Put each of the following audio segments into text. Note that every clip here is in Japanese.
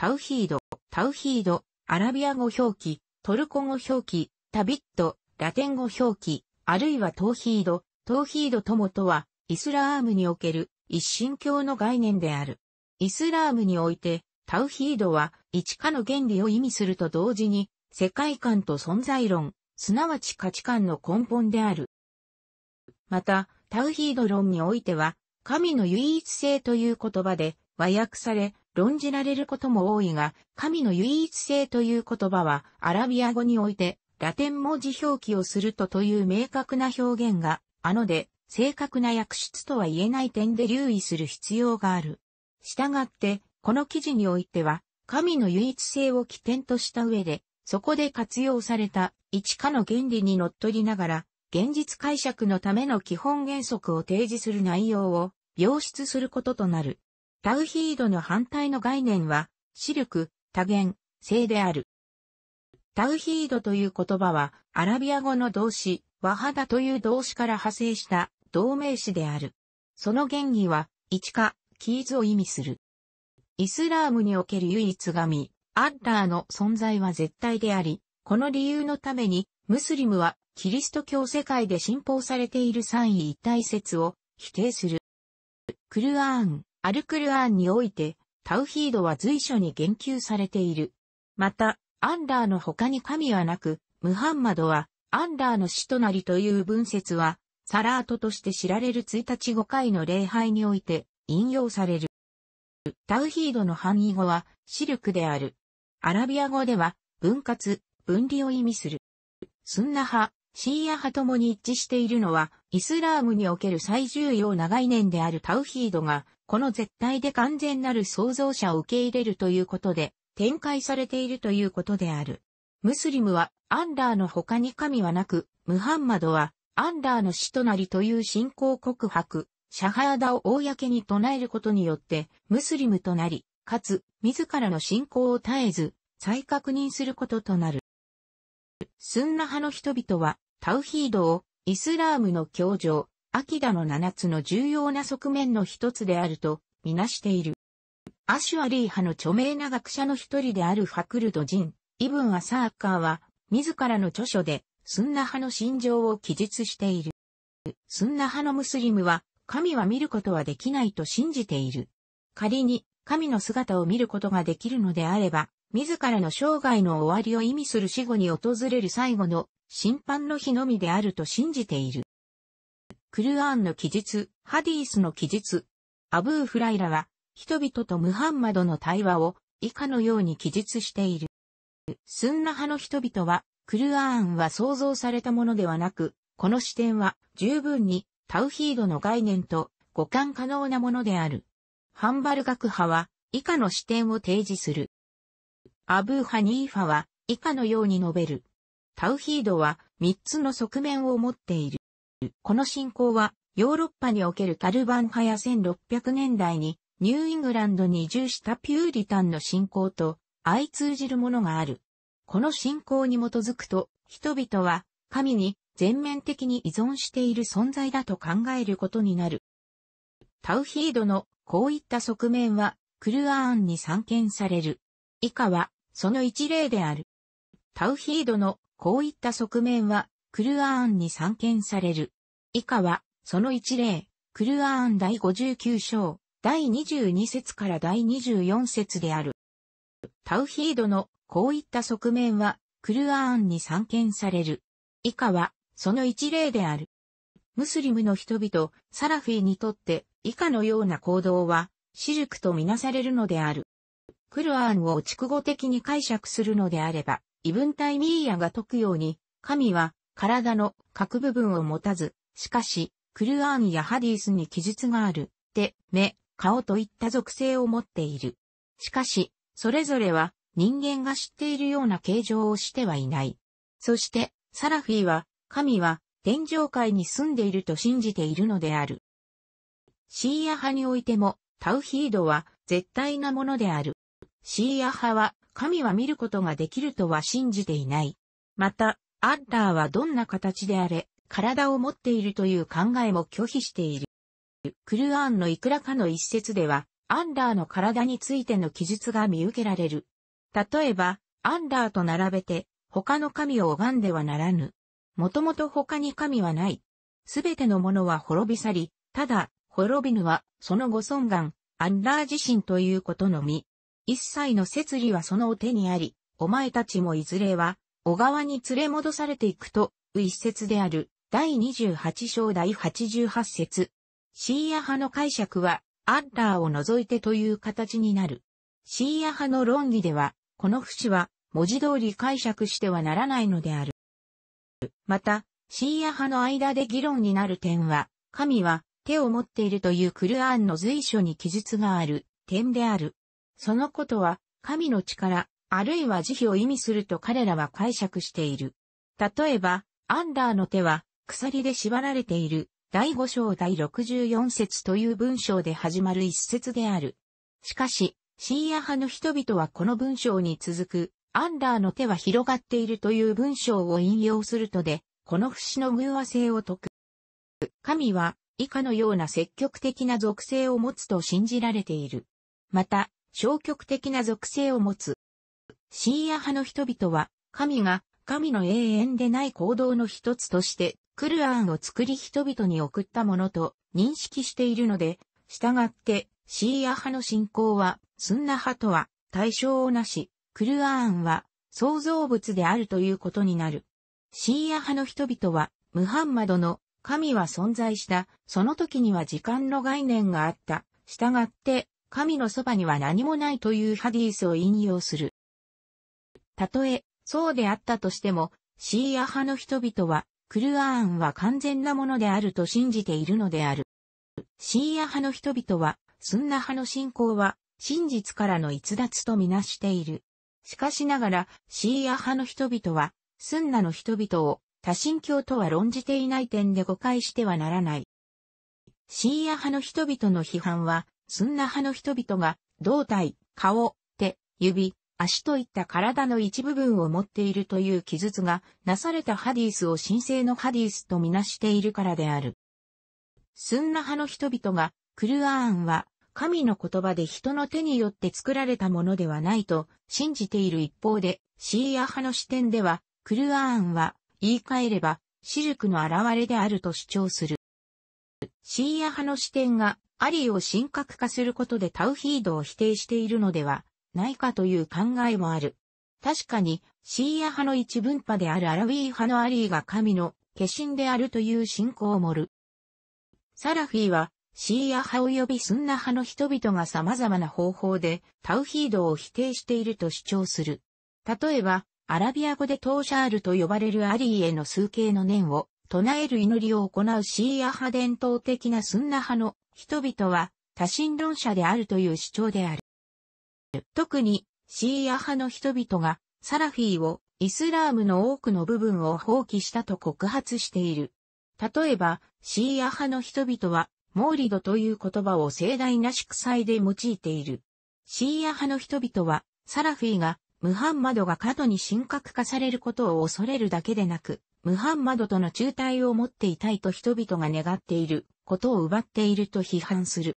タウヒード、タウヒード、アラビア語表記、トルコ語表記、タビット、ラテン語表記、あるいはトーヒード、トーヒードともとは、イスラームにおける一神教の概念である。イスラームにおいて、タウヒードは、一かの原理を意味すると同時に、世界観と存在論、すなわち価値観の根本である。また、タウヒード論においては、神の唯一性という言葉で和訳され、論じられることも多いが、神の唯一性という言葉は、アラビア語において、ラテン文字表記をするとという明確な表現が、あので、正確な訳出とは言えない点で留意する必要がある。したがって、この記事においては、神の唯一性を起点とした上で、そこで活用された一かの原理にのっとりながら、現実解釈のための基本原則を提示する内容を、描出することとなる。タウヒードの反対の概念は、シルク、多元、性である。タウヒードという言葉は、アラビア語の動詞、ワハダという動詞から派生した同名詞である。その原義は、一か、キーズを意味する。イスラームにおける唯一神、アッラーの存在は絶対であり、この理由のために、ムスリムは、キリスト教世界で信奉されている三位一体説を否定する。クルアーン、アルクルアーンにおいて、タウヒードは随所に言及されている。また、アンラーの他に神はなく、ムハンマドは、アンラーの死となりという文節は、サラートとして知られる1日5回の礼拝において引用される。タウヒードの反義語はシルクである。アラビア語では分割、分離を意味する。スンナ派、シーア派ともに一致しているのは、イスラームにおける最重要な概念であるタウヒードが、この絶対で完全なる創造者を受け入れるということで、展開されているということである。ムスリムは、アンラーの他に神はなく、ムハンマドは、アンラーの死となりという信仰告白、シャハーダを公に唱えることによって、ムスリムとなり、かつ、自らの信仰を絶えず、再確認することとなる。スンナ派の人々は、タウヒードをイスラームの教条、アキダの七つの重要な側面の一つであるとみなしている。アシュアリー派の著名な学者の一人であるファクルド人、イブン・アサーカーは、自らの著書で、スンナ派の心情を記述している。スンナ派のムスリムは、神は見ることはできないと信じている。仮に、神の姿を見ることができるのであれば、自らの生涯の終わりを意味する死後に訪れる最後の審判の日のみであると信じている。クルアーンの記述、ハディースの記述、アブーフライラは、人々とムハンマドの対話を以下のように記述している。スンナ派の人々は、クルアーンは創造されたものではなく、この視点は十分にタウヒードの概念と互換可能なものである。ハンバル学派は以下の視点を提示する。アブーハニーファは以下のように述べる。タウヒードは3つの側面を持っている。この信仰はヨーロッパにおけるタルバン派や1600年代にニューイングランドに移住したピューリタンの信仰と相通じるものがある。この信仰に基づくと人々は神に全面的に依存している存在だと考えることになる。タウヒードのこういった側面はクルアーンに散見される。以下はその一例である。タウヒードのこういった側面は、クルアーンに散見される。以下は、その一例、クルアーン第59章、第22節から第24節である。タウヒードのこういった側面は、クルアーンに散見される。以下は、その一例である。ムスリムの人々、サラフィにとって、以下のような行動は、シルクとみなされるのである。クルアーンを蓄語的に解釈するのであれば、異文体ミーヤが解くように、神は体の各部分を持たず、しかし、クルアーンやハディースに記述がある、手、目、顔といった属性を持っている。しかし、それぞれは人間が知っているような形状をしてはいない。そして、サラフィは、神は天上界に住んでいると信じているのである。シーア派においても、タウヒードは絶対なものである。シーア派は神は見ることができるとは信じていない。また、アッラーはどんな形であれ、体を持っているという考えも拒否している。クルアーンのいくらかの一節では、アンラーの体についての記述が見受けられる。例えば、アンラーと並べて、他の神を拝んではならぬ。もともと他に神はない。すべてのものは滅び去り、ただ、滅びぬは、そのご尊願、アンラー自身ということのみ。一切の摂理はそのお手にあり、お前たちもいずれは、小川に連れ戻されていくと、一説である、第28章第88節。シーア派の解釈は、アッラーを除いてという形になる。シーア派の論議では、この節は、文字通り解釈してはならないのである。また、シーア派の間で議論になる点は、神は手を持っているというクルアンの随所に記述がある点である。そのことは、神の力、あるいは慈悲を意味すると彼らは解釈している。例えば、アンダーの手は、鎖で縛られている、第5章第64節という文章で始まる一節である。しかし、深夜派の人々はこの文章に続く、アンダーの手は広がっているという文章を引用するとで、この節の偶和性を解く。神は以下のような積極的な属性を持つと信じられている。また、消極的な属性を持つ。シーア派の人々は、神が神の永遠でない行動の一つとして、クルアーンを作り人々に送ったものと認識しているので、従って、シーア派の信仰は、スンナ派とは対象をなし、クルアーンは創造物であるということになる。シーア派の人々は、ムハンマドの神は存在した、その時には時間の概念があった。従って、神のそばには何もないというハディースを引用する。たとえ、そうであったとしても、シーア派の人々は、クルアーンは完全なものであると信じているのである。シーア派の人々は、スンナ派の信仰は、真実からの逸脱とみなしている。しかしながら、シーア派の人々は、スンナの人々を、多神教とは論じていない点で誤解してはならない。シーア派の人々の批判は、スンナ派の人々が、胴体、顔、手、指、足といった体の一部分を持っているという記述がなされたハディスを神聖のハディスとみなしているからである。スンナ派の人々が、クルアーンは神の言葉で人の手によって作られたものではないと信じている一方で、シーア派の視点では、クルアーンは言い換えれば、シルクの現れであると主張する。シーア派の視点がアリを神格化することでタウヒードを否定しているのではないかという考えもある。確かに、シーア派の一分派であるアラウィー派のアリーが神の化身であるという信仰を盛る。サラフィーは、シーア派及びスンナ派の人々が様々な方法でタウヒードを否定していると主張する。例えば、アラビア語でトーシャールと呼ばれるアリーへの崇敬の念を唱える祈りを行うシーア派伝統的なスンナ派の人々は多神論者であるという主張である。特にシーア派の人々がサラフィーをイスラームの多くの部分を放棄したと告発している。例えば、シーア派の人々は、モーリドという言葉を盛大な祝祭で用いている。シーア派の人々は、サラフィーが、ムハンマドが過度に神格化されることを恐れるだけでなく、ムハンマドとの中退を持っていたいと人々が願っていることを奪っていると批判する。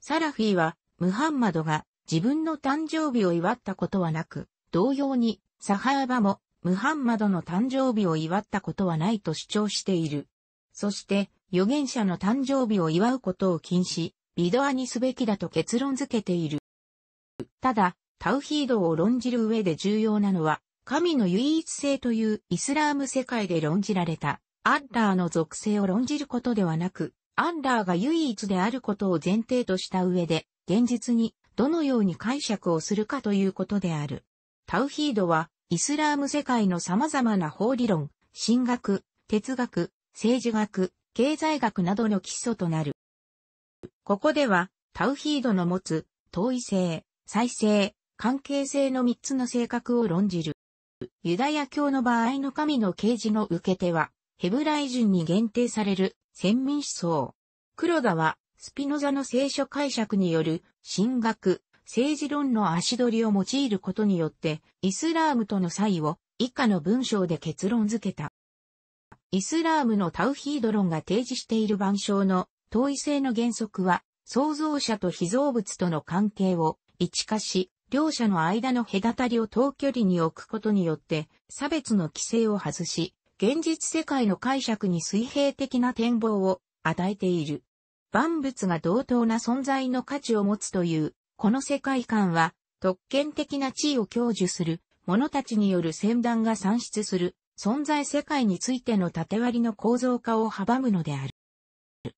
サラフィは、ムハンマドが自分の誕生日を祝ったことはなく、同様に、サハーバも、ムハンマドの誕生日を祝ったことはないと主張している。そして、預言者の誕生日を祝うことを禁止、ビドアにすべきだと結論付けている。ただ、タウヒードを論じる上で重要なのは、神の唯一性というイスラーム世界で論じられた、アッラーの属性を論じることではなく、アッラーが唯一であることを前提とした上で、現実にどのように解釈をするかということである。タウヒードは、イスラーム世界の様々な法理論、神学、哲学、政治学、経済学などの基礎となる。ここでは、タウヒードの持つ、遠い性、再生、関係性の3つの性格を論じる。ユダヤ教の場合の神の啓示の受け手は、ヘブライ人に限定される、先民思想。黒田は、スピノザの聖書解釈による、神学、政治論の足取りを用いることによって、イスラームとの差異を以下の文章で結論付けた。イスラームのタウヒード論が提示している万象の統一性の原則は、創造者と被造物との関係を一化し、両者の間の隔たりを遠距離に置くことによって、差別の規制を外し、現実世界の解釈に水平的な展望を与えている。万物が同等な存在の価値を持つという、この世界観は、特権的な地位を享受する、者たちによる戦断が算出する、存在世界についての縦割りの構造化を阻むのである。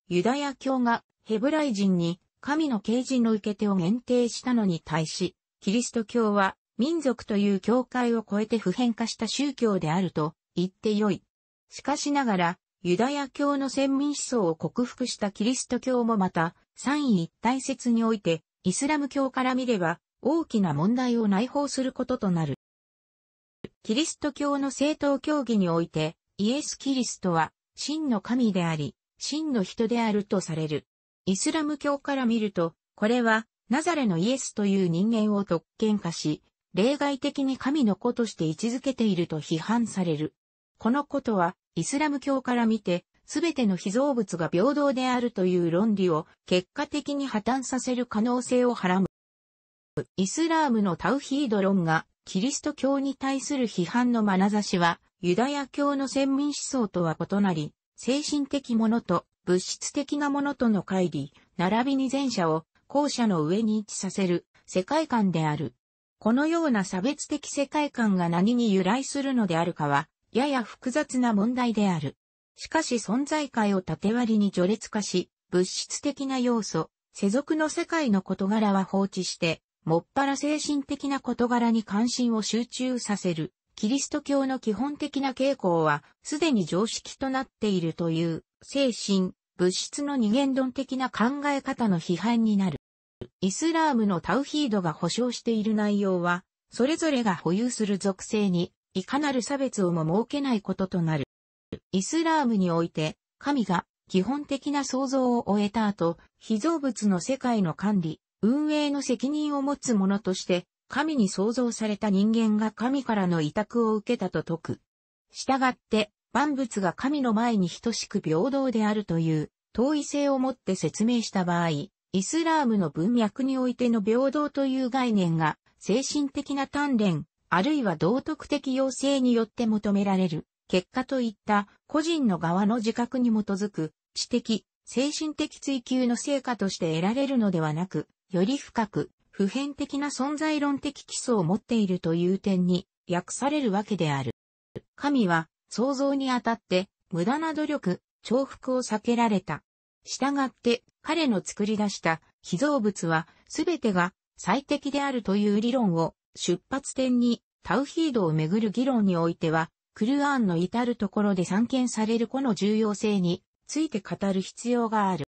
ユダヤ教がヘブライ人に神の啓示の受け手を限定したのに対し、キリスト教は民族という境界を超えて普遍化した宗教であると言ってよい。しかしながら、ユダヤ教の先民思想を克服したキリスト教もまた、三位一体説において、イスラム教から見れば、大きな問題を内包することとなる。キリスト教の正当教義において、イエス・キリストは、真の神であり、真の人であるとされる。イスラム教から見ると、これは、ナザレのイエスという人間を特権化し、例外的に神の子として位置づけていると批判される。このことは、イスラム教から見て、すべての被造物が平等であるという論理を結果的に破綻させる可能性をはらむ。イスラームのタウヒード論がキリスト教に対する批判の眼差しはユダヤ教の先民思想とは異なり、精神的ものと物質的なものとの乖離、並びに前者を後者の上に位置させる世界観である。このような差別的世界観が何に由来するのであるかは、やや複雑な問題である。しかし存在界を縦割りに序列化し、物質的な要素、世俗の世界の事柄は放置して、もっぱら精神的な事柄に関心を集中させる、キリスト教の基本的な傾向は、すでに常識となっているという、精神、物質の二元論的な考え方の批判になる。イスラームのタウヒードが保障している内容は、それぞれが保有する属性に、いかなる差別をも設けないこととなる。イスラームにおいて、神が基本的な創造を終えた後、被造物の世界の管理、運営の責任を持つ者として、神に創造された人間が神からの委託を受けたと説く。従って、万物が神の前に等しく平等であるという、遠い性をもって説明した場合、イスラームの文脈においての平等という概念が、精神的な鍛錬、あるいは道徳的要請によって求められる、結果といった個人の側の自覚に基づく、知的、精神的追求の成果として得られるのではなく、より深く、普遍的な存在論的基礎を持っているという点に、訳されるわけである。神は、創造にあたって、無駄な努力、重複を避けられた。したがって、彼の作り出した被造物は全てが最適であるという理論を出発点にタウヒードをめぐる議論においては、クルアーンの至るところで散見されるこの重要性について語る必要がある。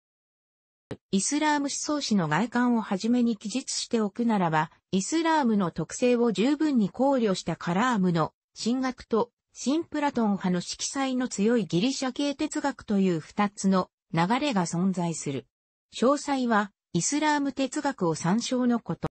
イスラーム思想史の外観をはじめに記述しておくならば、イスラームの特性を十分に考慮したカラームの神学と新プラトン派の色彩の強いギリシャ系哲学という二つの流れが存在する。詳細は、イスラーム哲学を参照のこと。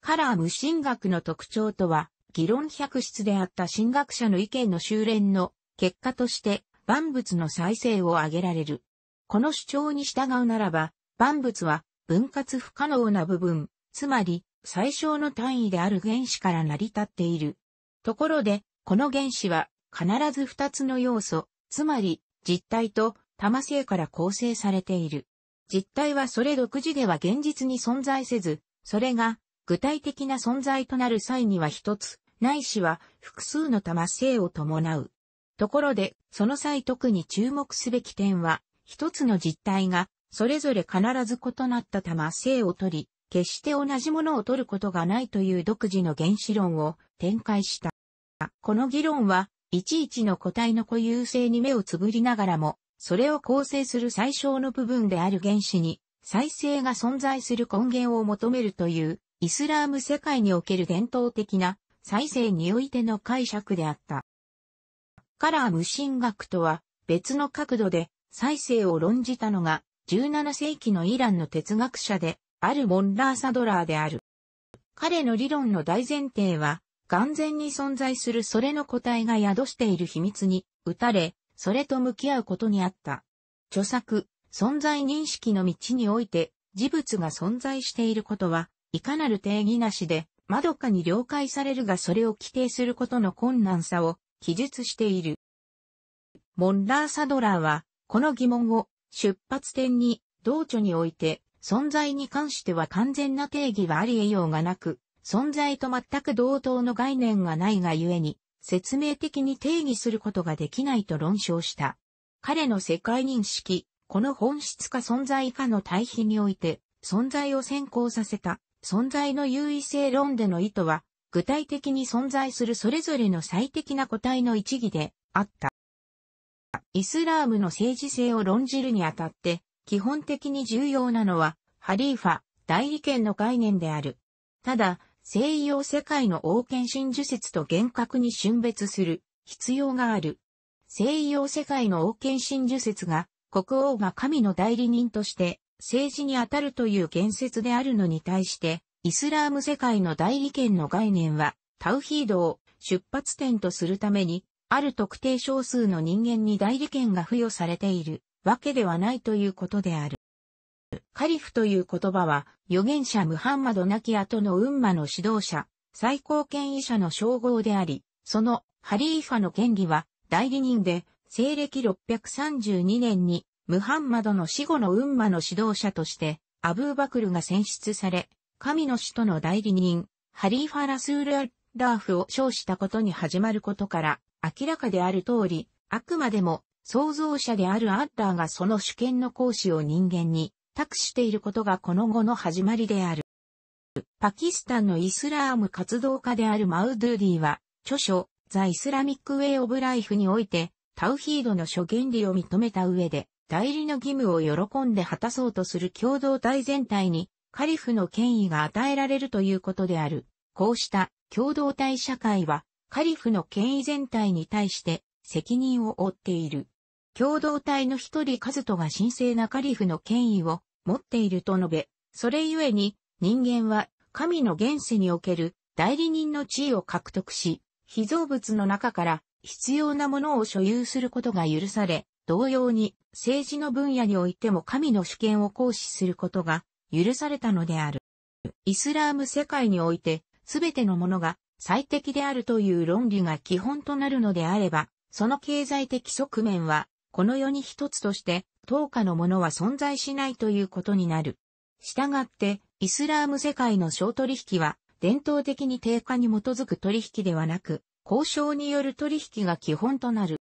カラー無神学の特徴とは、議論百出であった神学者の意見の修練の結果として、万物の再生を挙げられる。この主張に従うならば、万物は分割不可能な部分、つまり最小の単位である原子から成り立っている。ところで、この原子は必ず二つの要素、つまり実体と摩性から構成されている。実体はそれ独自では現実に存在せず、それが具体的な存在となる際には一つ、ないしは複数の多性を伴う。ところで、その際特に注目すべき点は、一つの実体が、それぞれ必ず異なった多性を取り、決して同じものを取ることがないという独自の原子論を展開した。この議論は、いちいちの個体の固有性に目をつぶりながらも、それを構成する最小の部分である原子に、再生が存在する根源を求めるという、イスラーム世界における伝統的な再生においての解釈であった。カラー無神学とは別の角度で再生を論じたのが17世紀のイランの哲学者であるモンラー・サドラーである。彼の理論の大前提は、眼前に存在するそれの個体が宿している秘密に打たれ、それと向き合うことにあった。著作、存在認識の道において、事物が存在していることは、いかなる定義なしで、まどかに了解されるがそれを規定することの困難さを記述している。モンラー・サドラーは、この疑問を出発点に、同著において、存在に関しては完全な定義はあり得ようがなく、存在と全く同等の概念がないがゆえに、説明的に定義することができないと論証した。彼の世界認識、この本質か存在かの対比において、存在を先行させた、存在の優位性論での意図は、具体的に存在するそれぞれの最適な個体の一義であった。イスラームの政治性を論じるにあたって、基本的に重要なのは、ハリーファ、代理権の概念である。ただ、西洋世界の王権真珠説と厳格に峻別する必要がある。西洋世界の王権真珠説が国王が神の代理人として政治に当たるという言説であるのに対して、イスラーム世界の代理権の概念はタウヒードを出発点とするために、ある特定少数の人間に代理権が付与されているわけではないということである。カリフという言葉は、預言者ムハンマドナキアとの運魔の指導者、最高権威者の称号であり、そのハリーファの権利は代理人で、西暦632年にムハンマドの死後の運魔の指導者として、アブーバクルが選出され、神の使徒の代理人、ハリーファ・ラスール・アッラーフを称したことに始まることから、明らかである通り、あくまでも創造者であるアッダーがその主権の行使を人間に託していることがこの後の始まりである。パキスタンのイスラーム活動家であるマウドゥーディは、著書、ザ・イスラミック・ウェイ・オブ・ライフにおいて、タウヒードの諸原理を認めた上で、代理の義務を喜んで果たそうとする共同体全体に、カリフの権威が与えられるということである。こうした共同体社会は、カリフの権威全体に対して責任を負っている。共同体の一人カズトが神聖なカリフの権威を持っていると述べ、それゆえに人間は神の現世における代理人の地位を獲得し、被造物の中から必要なものを所有することが許され、同様に政治の分野においても神の主権を行使することが許されたのである。イスラーム世界において全てのものが最適であるという論理が基本となるのであれば、その経済的側面はこの世に一つとして、等価のものは存在しないということになる。したがって、イスラーム世界の商取引は、伝統的に定価に基づく取引ではなく、交渉による取引が基本となる。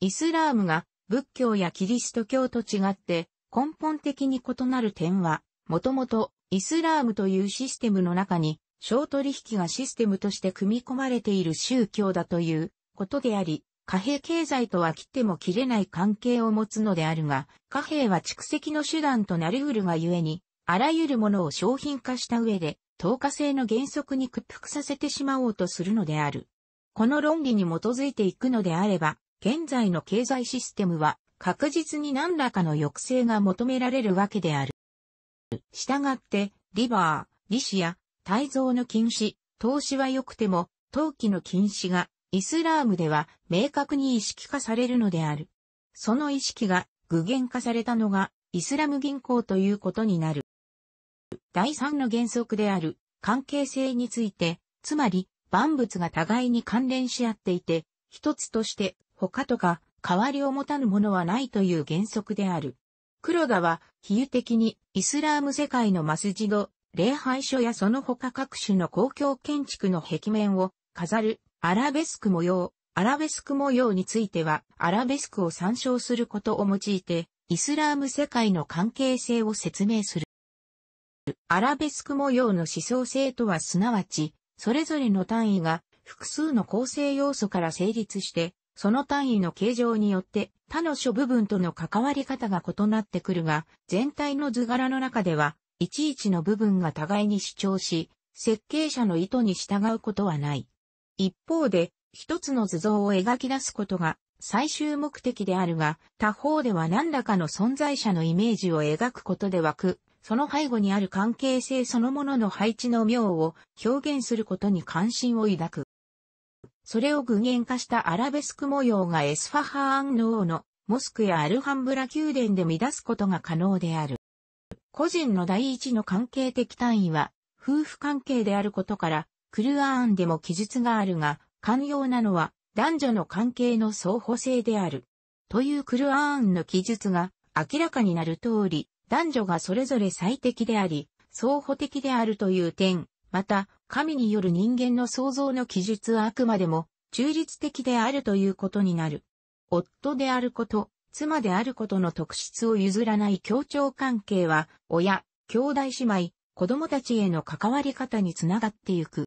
イスラームが仏教やキリスト教と違って根本的に異なる点は、もともとイスラームというシステムの中に、商取引がシステムとして組み込まれている宗教だということであり、貨幣経済とは切っても切れない関係を持つのであるが、貨幣は蓄積の手段となり得るがゆえに、あらゆるものを商品化した上で、透過性の原則に屈服させてしまおうとするのである。この論理に基づいていくのであれば、現在の経済システムは確実に何らかの抑制が求められるわけである。従って、リバー、利子や、滞蔵の禁止、投資は良くても、投機の禁止がイスラームでは明確に意識化されるのである。その意識が具現化されたのがイスラム銀行ということになる。第三の原則である関係性について、つまり万物が互いに関連し合っていて、一つとして他とか代わりを持たぬものはないという原則である。黒田は比喩的にイスラーム世界のマスジド、礼拝所やその他各種の公共建築の壁面を飾るアラベスク模様、アラベスク模様については、アラベスクを参照することを用いて、イスラーム世界の関係性を説明する。アラベスク模様の思想性とはすなわち、それぞれの単位が複数の構成要素から成立して、その単位の形状によって他の諸部分との関わり方が異なってくるが、全体の図柄の中では、いちいちの部分が互いに主張し、設計者の意図に従うことはない。一方で、一つの図像を描き出すことが最終目的であるが、他方では何らかの存在者のイメージを描くことでく、その背後にある関係性そのものの配置の妙を表現することに関心を抱く。それを具現化したアラベスク模様がエスファハーン王のモスクやアルハンブラ宮殿で乱すことが可能である。個人の第一の関係的単位は夫婦関係であることからクルアーンでも記述があるが、寛容なのは男女の関係の相補性である。というクルアーンの記述が明らかになる通り、男女がそれぞれ最適であり、相補的であるという点、また、神による人間の創造の記述はあくまでも、中立的であるということになる。夫であること、妻であることの特質を譲らない協調関係は、親、兄弟姉妹、子供たちへの関わり方につながってゆく。